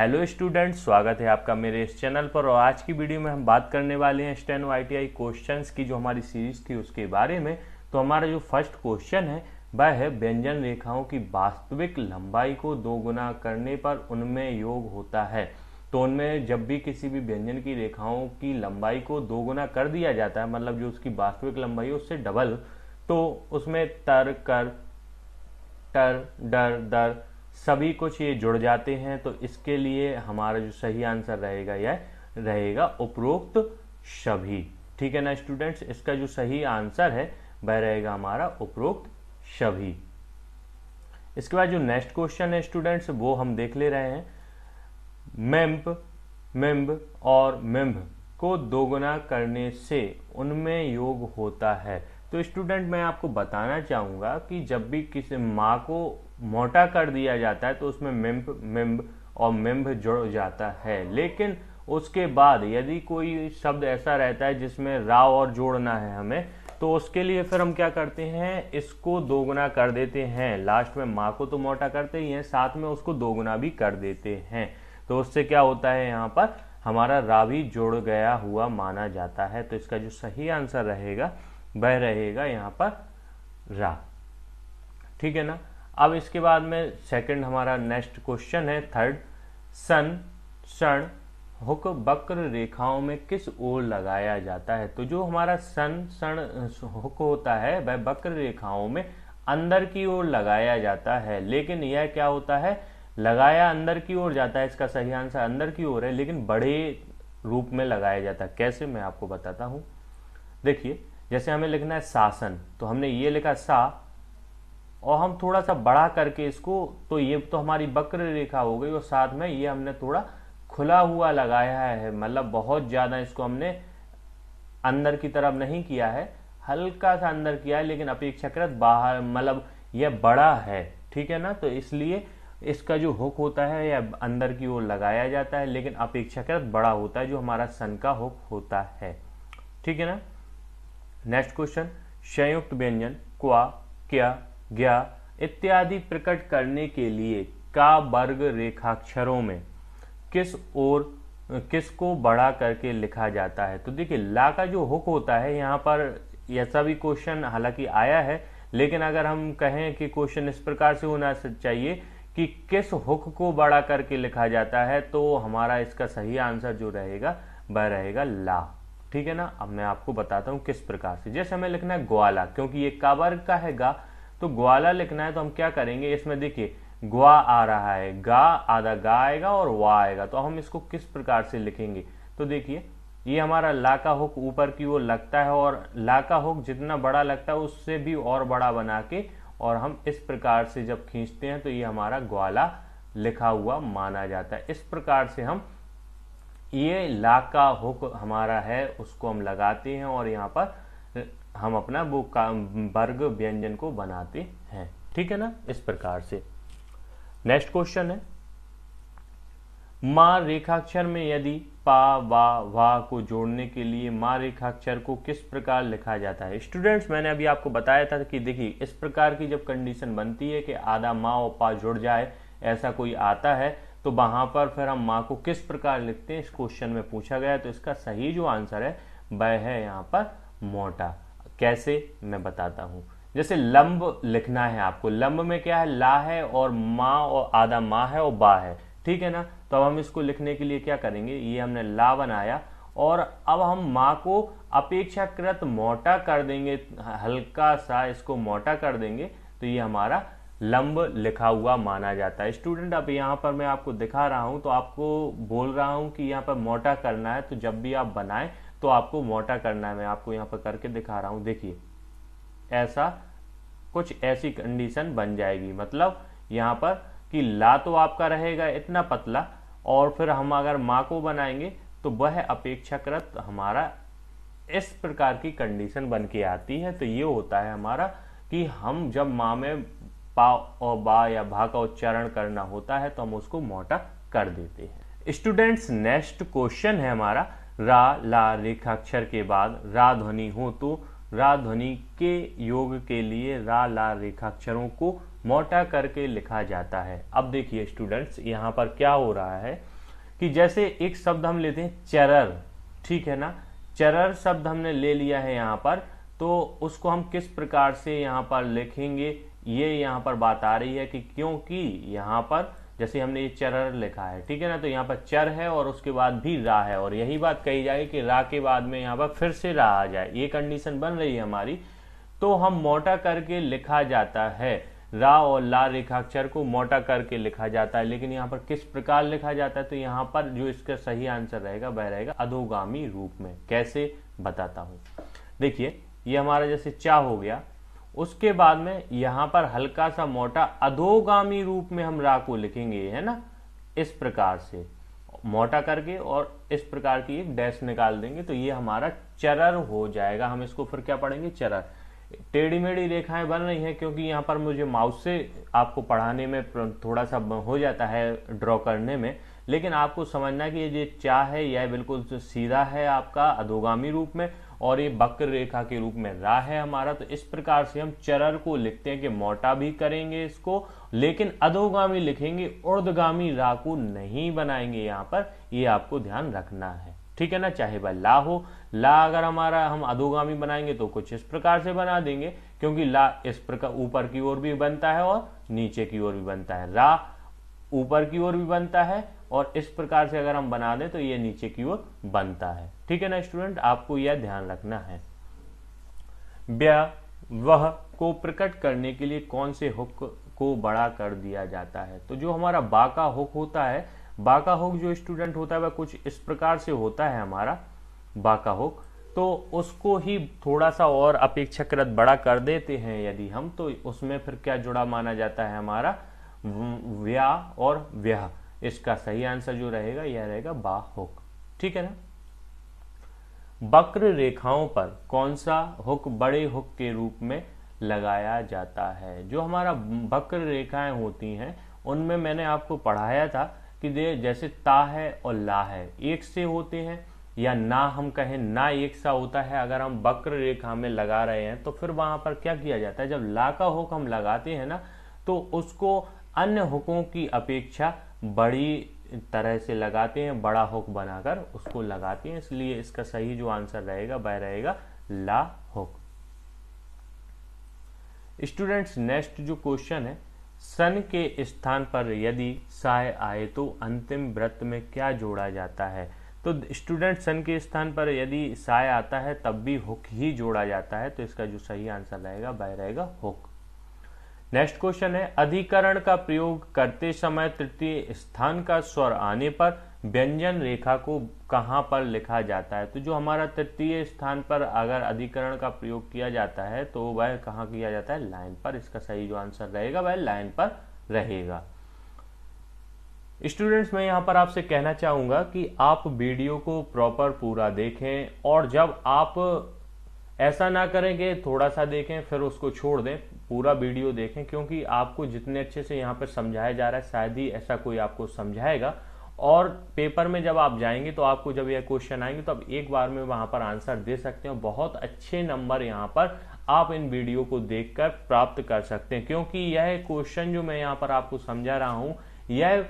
hello student स्वागत है आपका मेरे इस चैनल पर और आज की वीडियो में हम बात करने वाले हैं स्टेनो आईटीआई क्वेश्चंस की जो हमारी सीरीज थी उसके बारे में तो हमारा जो फर्स्ट क्वेश्चन है वह है व्यंजन रेखाओं की वास्तविक लंबाई को दोगुना करने पर उनमें योग होता है तो उनमें जब भी किसी भी व्यंजन की रेखाओं की लंबाई को दोगुना कर दिया जाता है मतलब जो उसकी वास्तविक लंबाई है उससे डबल तो उसमें तर कर टर डर दर सभी कुछ ये जुड़ जाते हैं तो इसके लिए हमारा जो सही आंसर रहेगा यह रहेगा उपरोक्त सभी ठीक है ना स्टूडेंट्स इसका जो सही आंसर है वह रहेगा हमारा उपरोक्त सभी इसके बाद जो नेक्स्ट क्वेश्चन है स्टूडेंट्स वो हम देख ले रहे हैं मेम्प मेम्ब और मेम्ब को दोगुना करने से उनमें योग होता है तो स्टूडेंट मैं आपको बताना चाहूँगा कि जब भी किसी माँ को मोटा कर दिया जाता है तो उसमें मेम्ब मेम्ब और मेम्ब जुड़ जाता है लेकिन उसके बाद यदि कोई शब्द ऐसा रहता है जिसमें राव और जोड़ना है हमें तो उसके लिए फिर हम क्या करते हैं इसको दोगुना कर देते हैं लास्ट में माँ को तो मोटा करते ही हैं साथ में उसको दोगुना भी कर देते हैं तो उससे क्या होता है यहाँ पर हमारा रावी जोड़ गया हुआ माना जाता है तो इसका जो सही आंसर रहेगा वह रहेगा यहाँ पर रा ठीक है ना अब इसके बाद में सेकंड हमारा नेक्स्ट क्वेश्चन है थर्ड सन सण हुक वक्र रेखाओं में किस ओर लगाया जाता है तो जो हमारा सन सण हुक होता है वह वक्र रेखाओं में अंदर की ओर लगाया जाता है लेकिन यह क्या होता है लगाया अंदर की ओर जाता है इसका सही आंसर अंदर की ओर है लेकिन बड़े रूप में लगाया जाता है कैसे मैं आपको बताता हूँ देखिए जैसे हमें लिखना है शासन तो हमने ये लिखा सा और हम थोड़ा सा बड़ा करके इसको तो ये तो हमारी वक्र रेखा हो गई और साथ में ये हमने थोड़ा खुला हुआ लगाया है मतलब बहुत ज़्यादा इसको हमने अंदर की तरफ नहीं किया है हल्का सा अंदर किया है लेकिन अपेक्षाकृत बाहर मतलब यह बड़ा है ठीक है ना तो इसलिए इसका जो हुक होता है यह अंदर की ओर लगाया जाता है लेकिन अपेक्षाकृत बड़ा होता है जो हमारा सन का हुक होता है ठीक है ना नेक्स्ट क्वेश्चन संयुक्त व्यंजन क्वा क्या गया इत्यादि प्रकट करने के लिए का वर्ग रेखाक्षरों में किस और किसको बढ़ा करके लिखा जाता है तो देखिए ला का जो हुक होता है यहाँ पर ऐसा भी क्वेश्चन हालांकि आया है लेकिन अगर हम कहें कि क्वेश्चन इस प्रकार से होना चाहिए कि किस हुक को बड़ा करके लिखा जाता है तो हमारा इसका सही आंसर जो रहेगा वह रहेगा ला ठीक है ना अब मैं आपको बताता हूं किस प्रकार से जैसे हमें लिखना है ग्वाला क्योंकि ये काबर का है गा तो ग्वाला लिखना है तो हम क्या करेंगे इसमें देखिए ग्वा आ रहा है गा आधा गा आएगा और वा आएगा तो हम इसको किस प्रकार से लिखेंगे तो देखिए ये हमारा ला का हुक ऊपर की ओर लगता है और ला का हुक जितना बड़ा लगता है उससे भी और बड़ा बना के और हम इस प्रकार से जब खींचते हैं तो ये हमारा ग्वाला लिखा हुआ माना जाता है इस प्रकार से हम ये ला का हुक हमारा है उसको हम लगाते हैं और यहाँ पर हम अपना वो वर्ग व्यंजन को बनाते हैं ठीक है ना इस प्रकार से नेक्स्ट क्वेश्चन है मां रेखाक्षर में यदि पा वा वा को जोड़ने के लिए मां रेखाक्षर को किस प्रकार लिखा जाता है स्टूडेंट्स मैंने अभी आपको बताया था कि देखिए इस प्रकार की जब कंडीशन बनती है कि आधा माँ और पा जुड़ जाए ऐसा कोई आता है तो वहां पर फिर हम माँ को किस प्रकार लिखते हैं इस क्वेश्चन में पूछा गया तो इसका सही जो आंसर है वह है यहाँ पर मोटा कैसे मैं बताता हूँ जैसे लंब लिखना है आपको लंब में क्या है ला है और माँ और आधा माँ है और बा है ठीक है ना तो अब हम इसको लिखने के लिए क्या करेंगे ये हमने ला बनाया और अब हम माँ को अपेक्षाकृत मोटा कर देंगे हल्का सा इसको मोटा कर देंगे तो ये हमारा लंब लिखा हुआ माना जाता है स्टूडेंट अब यहाँ पर मैं आपको दिखा रहा हूँ तो आपको बोल रहा हूँ कि यहाँ पर मोटा करना है तो जब भी आप बनाए तो आपको मोटा करना है मैं आपको यहाँ पर करके दिखा रहा हूँ देखिए ऐसा कुछ ऐसी कंडीशन बन जाएगी मतलब यहाँ पर कि ला तो आपका रहेगा इतना पतला और फिर हम अगर माँ को बनाएंगे तो वह अपेक्षाकृत हमारा इस प्रकार की कंडीशन बन के आती है तो ये होता है हमारा कि हम जब माँ में पा और बा या भा का उच्चारण करना होता है तो हम उसको मोटा कर देते हैं स्टूडेंट्स नेक्स्ट क्वेश्चन है हमारा रा ला रेखाक्षर के बाद रा ध्वनि हो तो रा ध्वनि के योग के लिए रा ला रेखाक्षरों को मोटा करके लिखा जाता है अब देखिए स्टूडेंट्स यहाँ पर क्या हो रहा है कि जैसे एक शब्द हम लेते हैं चरर ठीक है ना चरर शब्द हमने ले लिया है यहाँ पर तो उसको हम किस प्रकार से यहाँ पर लिखेंगे ये यहाँ पर बात आ रही है कि क्योंकि यहाँ पर जैसे हमने ये चरर लिखा है ठीक है ना तो यहाँ पर चर है और उसके बाद भी रा है और यही बात कही जाएगी कि रा के बाद में यहाँ पर फिर से रा आ जाए ये कंडीशन बन रही है हमारी तो हम मोटा करके लिखा जाता है रा और ला रेखाक्षर को मोटा करके लिखा जाता है लेकिन यहाँ पर किस प्रकार लिखा जाता है तो यहाँ पर जो इसका सही आंसर रहेगा वह रहेगा अधोगामी रूप में कैसे बताता हूँ देखिए ये हमारा जैसे चा हो गया उसके बाद में यहां पर हल्का सा मोटा अधोगामी रूप में हम रा को लिखेंगे है ना इस प्रकार से मोटा करके और इस प्रकार की एक डैश निकाल देंगे तो ये हमारा चरर हो जाएगा हम इसको फिर क्या पढ़ेंगे चरर टेढ़ी मेढ़ी रेखाएं बन रही हैं क्योंकि यहाँ पर मुझे माउस से आपको पढ़ाने में थोड़ा सा हो जाता है ड्रॉ करने में लेकिन आपको समझना कि ये चाह है यह बिल्कुल सीधा है आपका अधोगामी रूप में और ये वक्र रेखा के रूप में रा है हमारा तो इस प्रकार से हम चरर को लिखते हैं कि मोटा भी करेंगे इसको लेकिन अधोगामी लिखेंगे उर्दगामी रा को नहीं बनाएंगे यहाँ पर ये आपको ध्यान रखना है ठीक है ना चाहे वह ला हो ला अगर हमारा हम अधोगामी बनाएंगे तो कुछ इस प्रकार से बना देंगे क्योंकि ला इस प्रकार ऊपर की ओर भी बनता है और नीचे की ओर भी बनता है रा ऊपर की ओर भी बनता है और इस प्रकार से अगर हम बना दें तो ये नीचे की ओर बनता है ठीक है ना स्टूडेंट आपको यह ध्यान रखना है व्य वह को प्रकट करने के लिए कौन से हुक को बड़ा कर दिया जाता है तो जो हमारा बाका हुक होता है बाका हुक जो स्टूडेंट होता है वह कुछ इस प्रकार से होता है हमारा बाका हुक तो उसको ही थोड़ा सा और अपेक्षाकृत बड़ा कर देते हैं यदि हम तो उसमें फिर क्या जुड़ा माना जाता है हमारा व्या और व्या इसका सही आंसर जो रहेगा यह रहेगा बाहुक ठीक है ना वक्र रेखाओं पर कौन सा हुक बड़े हुक के रूप में लगाया जाता है जो हमारा वक्र रेखाएं होती हैं उनमें मैंने आपको पढ़ाया था कि दे जैसे ता है और ला है एक से होते हैं या ना हम कहें ना एक सा होता है अगर हम वक्र रेखा में लगा रहे हैं तो फिर वहां पर क्या किया जाता है जब ला का हुक हम लगाते हैं ना तो उसको अन्य हुकों की अपेक्षा बड़ी तरह से लगाते हैं बड़ा हुक बनाकर उसको लगाते हैं इसलिए इसका सही जो आंसर रहेगा वह रहेगा ला हुक स्टूडेंट्स नेक्स्ट जो क्वेश्चन है सन के स्थान पर यदि साय आए तो अंतिम व्रत में क्या जोड़ा जाता है तो स्टूडेंट सन के स्थान पर यदि साय आता है तब भी हुक ही जोड़ा जाता है तो इसका जो सही आंसर रहेगा वह रहेगा हुक नेक्स्ट क्वेश्चन है अधिकरण का प्रयोग करते समय तृतीय स्थान का स्वर आने पर व्यंजन रेखा को कहाँ पर लिखा जाता है तो जो हमारा तृतीय स्थान पर अगर अधिकरण का प्रयोग किया जाता है तो वह कहाँ किया जाता है लाइन पर इसका सही जो आंसर रहेगा वह लाइन पर रहेगा स्टूडेंट्स मैं यहां पर आपसे कहना चाहूंगा कि आप वीडियो को प्रॉपर पूरा देखें और जब आप ऐसा ना करें कि थोड़ा सा देखें फिर उसको छोड़ दें पूरा वीडियो देखें क्योंकि आपको जितने अच्छे से यहाँ पर समझाया जा रहा है शायद ही ऐसा कोई आपको समझाएगा और पेपर में जब आप जाएंगे तो आपको जब यह क्वेश्चन आएंगे तो आप एक बार में वहाँ पर आंसर दे सकते हैं बहुत अच्छे नंबर यहाँ पर आप इन वीडियो को देखकर प्राप्त कर सकते हैं क्योंकि यह क्वेश्चन जो मैं यहाँ पर आपको समझा रहा हूँ यह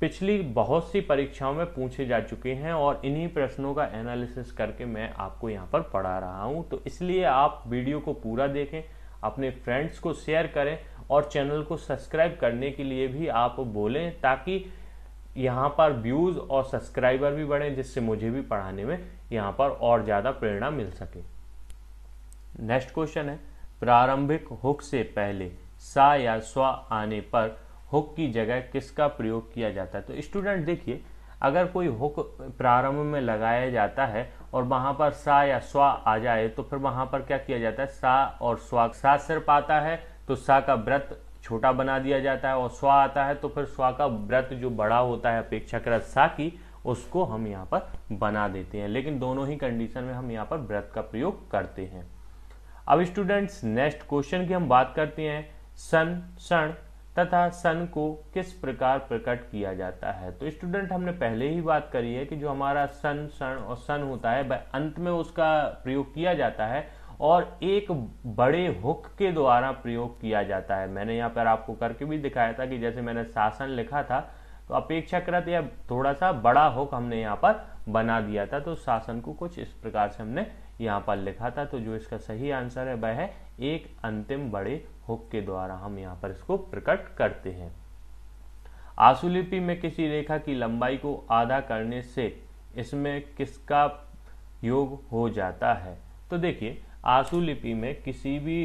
पिछली बहुत सी परीक्षाओं में पूछे जा चुके हैं और इन्हीं प्रश्नों का एनालिसिस करके मैं आपको यहाँ पर पढ़ा रहा हूँ तो इसलिए आप वीडियो को पूरा देखें अपने फ्रेंड्स को शेयर करें और चैनल को सब्सक्राइब करने के लिए भी आप बोलें ताकि यहाँ पर व्यूज़ और सब्सक्राइबर भी बढ़ें जिससे मुझे भी पढ़ाने में यहाँ पर और ज़्यादा प्रेरणा मिल सके नेक्स्ट क्वेश्चन है प्रारंभिक हुक से पहले सा या स्वा आने पर हुक की जगह किसका प्रयोग किया जाता है तो स्टूडेंट देखिए अगर कोई हुक प्रारंभ में लगाया जाता है और वहाँ पर सा या स्वा आ जाए तो फिर वहाँ पर क्या किया जाता है सा और स्वा सा सिर्फ आता है तो सा का व्रत छोटा बना दिया जाता है और स्वा आता है तो फिर स्वा का व्रत जो बड़ा होता है अपेक्षाकृत सा की उसको हम यहाँ पर बना देते हैं लेकिन दोनों ही कंडीशन में हम यहाँ पर व्रत का प्रयोग करते हैं अब स्टूडेंट्स नेक्स्ट क्वेश्चन की हम बात करते हैं सन सण तथा सन को किस प्रकार प्रकट किया जाता है तो स्टूडेंट हमने पहले ही बात करी है कि जो हमारा सन सन और सन होता है अंत में उसका प्रयोग किया जाता है और एक बड़े हुक के द्वारा प्रयोग किया जाता है मैंने यहाँ पर आपको करके भी दिखाया था कि जैसे मैंने शासन लिखा था तो अपेक्षाकृत या थोड़ा सा बड़ा हुक हमने यहाँ पर बना दिया था तो शासन को कुछ इस प्रकार से हमने यहाँ पर लिखा था तो जो इसका सही आंसर है वह है एक अंतिम बड़े हुक के द्वारा हम यहाँ पर इसको प्रकट करते हैं आसुलिपि में किसी रेखा की लंबाई को आधा करने से इसमें किसका योग हो जाता है तो देखिए आसुलिपि में किसी भी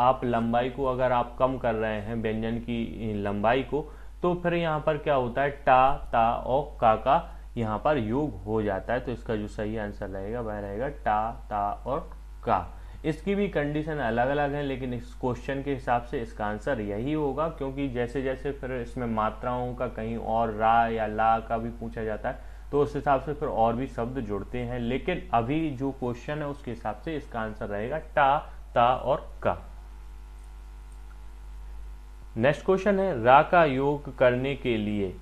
आप लंबाई को अगर आप कम कर रहे हैं व्यंजन की लंबाई को तो फिर यहाँ पर क्या होता है टा ता और का का यहाँ पर योग हो जाता है तो इसका जो सही आंसर रहेगा वह रहेगा टा ता और का इसकी भी कंडीशन अलग अलग है लेकिन इस क्वेश्चन के हिसाब से इसका आंसर यही होगा क्योंकि जैसे जैसे फिर इसमें मात्राओं का कहीं और रा या ला का भी पूछा जाता है तो उस हिसाब से फिर और भी शब्द जुड़ते हैं लेकिन अभी जो क्वेश्चन है उसके हिसाब से इसका आंसर रहेगा टा ता और का नेक्स्ट क्वेश्चन है रा का योग करने के लिए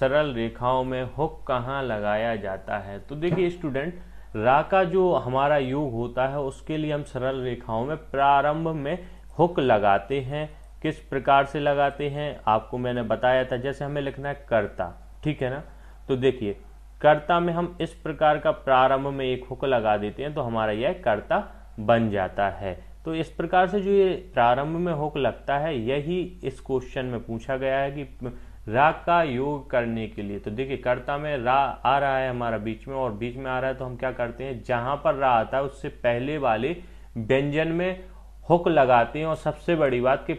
सरल रेखाओं में हुक कहाँ लगाया जाता है तो देखिए स्टूडेंट रा का जो हमारा योग होता है उसके लिए हम सरल रेखाओं में प्रारंभ में हुक लगाते हैं किस प्रकार से लगाते हैं आपको मैंने बताया था जैसे हमें लिखना है कर्ता ठीक है ना तो देखिए कर्ता में हम इस प्रकार का प्रारंभ में एक हुक लगा देते हैं तो हमारा यह कर्ता बन जाता है तो इस प्रकार से जो ये प्रारंभ में हुक लगता है यही इस क्वेश्चन में पूछा गया है कि रा का योग करने के लिए तो देखिए कर्ता में रा आ रहा है हमारा बीच में और बीच में आ रहा है तो हम क्या करते हैं जहां पर रा आता है उससे पहले वाले व्यंजन में हुक लगाते हैं और सबसे बड़ी बात कि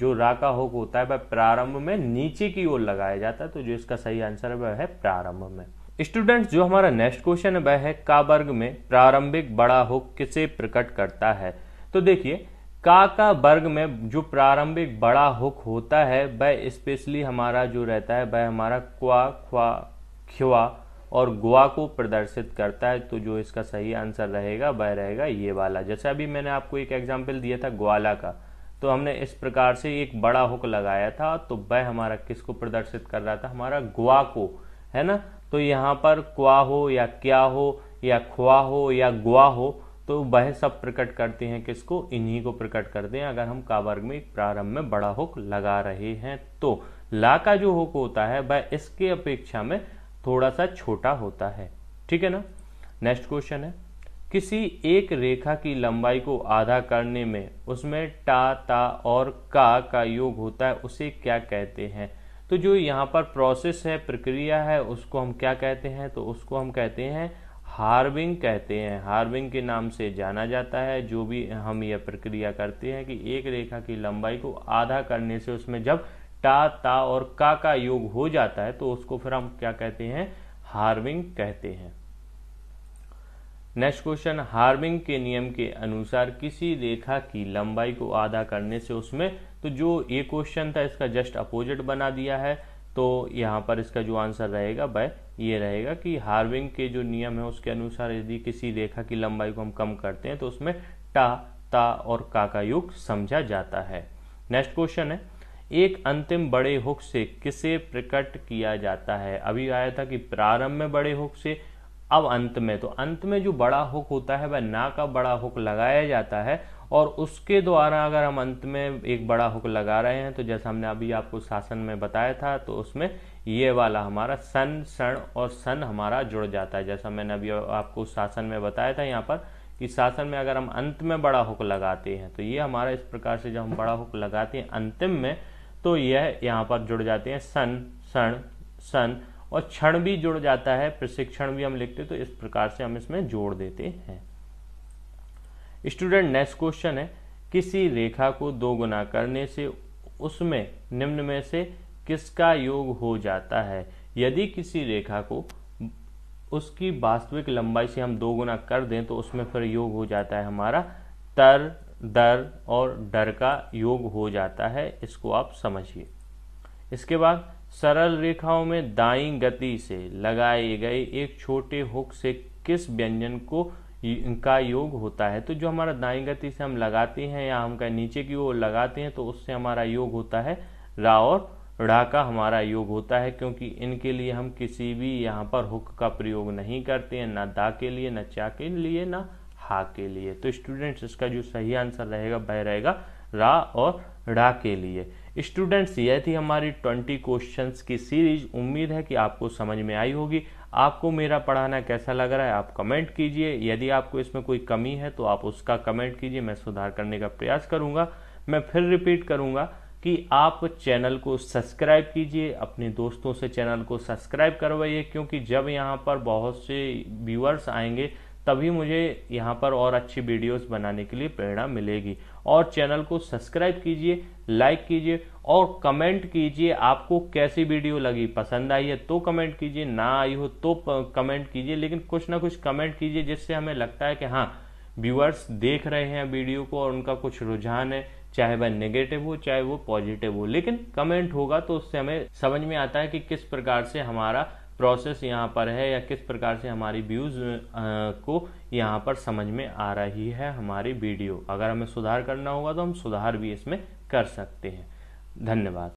जो रा का हुक होता है वह प्रारंभ में नीचे की ओर लगाया जाता है तो जो इसका सही आंसर है वह है प्रारंभ में स्टूडेंट्स जो हमारा नेक्स्ट क्वेश्चन है वह है का वर्ग में प्रारंभिक बड़ा हुक किसे प्रकट करता है तो देखिए का का वर्ग में जो प्रारंभिक बड़ा हुक होता है वह स्पेशली हमारा जो रहता है वह हमारा क्वा ख्वा ख्वा और गुआ को प्रदर्शित करता है तो जो इसका सही आंसर रहेगा वह रहेगा ये वाला जैसे अभी मैंने आपको एक एग्जाम्पल दिया था ग्वाला का तो हमने इस प्रकार से एक बड़ा हुक लगाया था तो वह हमारा किसको प्रदर्शित कर रहा था हमारा गुआ को है ना तो यहाँ पर क्वा हो या क्या हो या ख्वा हो या गुआ हो तो वह सब प्रकट करते हैं किसको इन्हीं को प्रकट करते हैं अगर हम का वर्ग में प्रारंभ में बड़ा हुक लगा रहे हैं तो ला का जो हुक होता है वह इसके अपेक्षा में थोड़ा सा छोटा होता है ठीक है ना नेक्स्ट क्वेश्चन है किसी एक रेखा की लंबाई को आधा करने में उसमें टा ता और का का योग होता है उसे क्या कहते हैं तो जो यहाँ पर प्रोसेस है प्रक्रिया है उसको हम क्या कहते हैं तो उसको हम कहते हैं हार्विंग कहते हैं हार्विंग के नाम से जाना जाता है जो भी हम यह प्रक्रिया करते हैं कि एक रेखा की लंबाई को आधा करने से उसमें जब टा ता और का का योग हो जाता है तो उसको फिर हम क्या कहते हैं हार्विंग कहते हैं नेक्स्ट क्वेश्चन हार्विंग के नियम के अनुसार किसी रेखा की लंबाई को आधा करने से उसमें तो जो ये क्वेश्चन था इसका जस्ट अपोजिट बना दिया है तो यहाँ पर इसका जो आंसर रहेगा बाय ये रहेगा कि हार्विंग के जो नियम है उसके अनुसार यदि किसी रेखा की लंबाई को हम कम करते हैं तो उसमें टा ता और का का युग समझा जाता है नेक्स्ट क्वेश्चन है एक अंतिम बड़े हुक से किसे प्रकट किया जाता है अभी आया था कि प्रारंभ में बड़े हुक से अब अंत में तो अंत में जो बड़ा हुक होता है वह ना का बड़ा हुक लगाया जाता है और उसके द्वारा अगर हम अंत में एक बड़ा हुक लगा रहे हैं तो जैसा हमने अभी आपको शासन में बताया था तो उसमें ये वाला हमारा सन सण और सन हमारा जुड़ जाता है जैसा मैंने अभी आपको शासन में बताया था यहाँ पर कि शासन में अगर हम अंत में बड़ा हुक लगाते हैं तो ये हमारा इस प्रकार से जब हम बड़ा हुक लगाते हैं अंतिम में तो यह यहाँ पर जुड़ जाते हैं सन सण सन और क्षण भी जुड़ जाता है प्रशिक्षण भी हम लिखते तो इस प्रकार से हम इसमें जोड़ देते हैं स्टूडेंट नेक्स्ट क्वेश्चन है किसी रेखा को दो गुना करने से उसमें निम्न में से किसका योग हो जाता है यदि किसी रेखा को उसकी वास्तविक लंबाई से हम दो गुना कर दें तो उसमें फिर योग हो जाता है हमारा तर दर और डर का योग हो जाता है इसको आप समझिए इसके बाद सरल रेखाओं में दाई गति से लगाए गए एक छोटे हुक से किस व्यंजन को का योग होता है तो जो हमारा दाई गति से हम लगाते हैं या हम कहें नीचे की ओर लगाते हैं तो उससे हमारा योग होता है रा और ड़ा का हमारा योग होता है क्योंकि इनके लिए हम किसी भी यहाँ पर हुक का प्रयोग नहीं करते हैं ना दा के लिए ना चा के लिए ना हा के लिए तो स्टूडेंट्स इसका जो सही आंसर रहेगा वह रहेगा रा और ड़ा के लिए स्टूडेंट्स यह थी हमारी ट्वेंटी क्वेश्चंस की सीरीज उम्मीद है कि आपको समझ में आई होगी आपको मेरा पढ़ाना कैसा लग रहा है आप कमेंट कीजिए यदि आपको इसमें कोई कमी है तो आप उसका कमेंट कीजिए मैं सुधार करने का प्रयास करूँगा मैं फिर रिपीट करूँगा कि आप चैनल को सब्सक्राइब कीजिए अपने दोस्तों से चैनल को सब्सक्राइब करवाइए क्योंकि जब यहाँ पर बहुत से व्यूअर्स आएंगे तभी मुझे यहाँ पर और अच्छी वीडियोस बनाने के लिए प्रेरणा मिलेगी और चैनल को सब्सक्राइब कीजिए लाइक कीजिए और कमेंट कीजिए आपको कैसी वीडियो लगी पसंद आई है तो कमेंट कीजिए ना आई हो तो कमेंट कीजिए लेकिन कुछ ना कुछ कमेंट कीजिए जिससे हमें लगता है कि हाँ व्यूअर्स देख रहे हैं वीडियो को और उनका कुछ रुझान है चाहे वह नेगेटिव हो चाहे वो पॉजिटिव हो लेकिन कमेंट होगा तो उससे हमें समझ में आता है कि किस प्रकार से हमारा प्रोसेस यहाँ पर है या किस प्रकार से हमारी व्यूज़ को यहाँ पर समझ में आ रही है हमारी वीडियो अगर हमें सुधार करना होगा तो हम सुधार भी इसमें कर सकते हैं धन्यवाद